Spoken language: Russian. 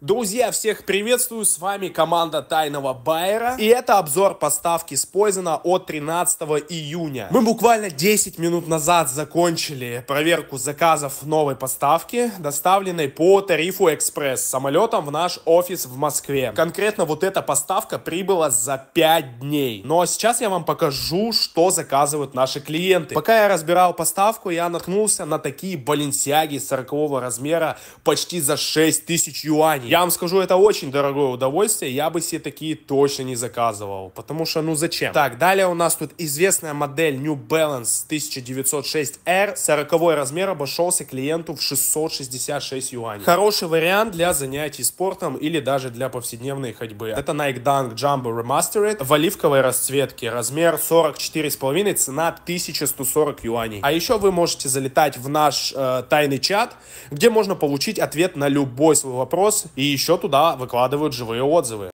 Друзья, всех приветствую, с вами команда Тайного Байера, и это обзор поставки с Пойзена от 13 июня. Мы буквально 10 минут назад закончили проверку заказов новой поставки, доставленной по тарифу экспресс самолетом в наш офис в Москве. Конкретно вот эта поставка прибыла за 5 дней. Но сейчас я вам покажу, что заказывают наши клиенты. Пока я разбирал поставку, я наткнулся на такие баленсиаги 40 размера почти за 6 тысяч юаней. Я вам скажу, это очень дорогое удовольствие, я бы себе такие точно не заказывал, потому что ну зачем? Так, далее у нас тут известная модель New Balance 1906R, 40 размер обошелся клиенту в 666 юаней. Хороший вариант для занятий спортом или даже для повседневной ходьбы. Это Nike Dunk Jumbo Remastered в оливковой расцветке, размер 44,5, цена 1140 юаней. А еще вы можете залетать в наш э, тайный чат, где можно получить ответ на любой свой вопрос и еще туда выкладывают живые отзывы.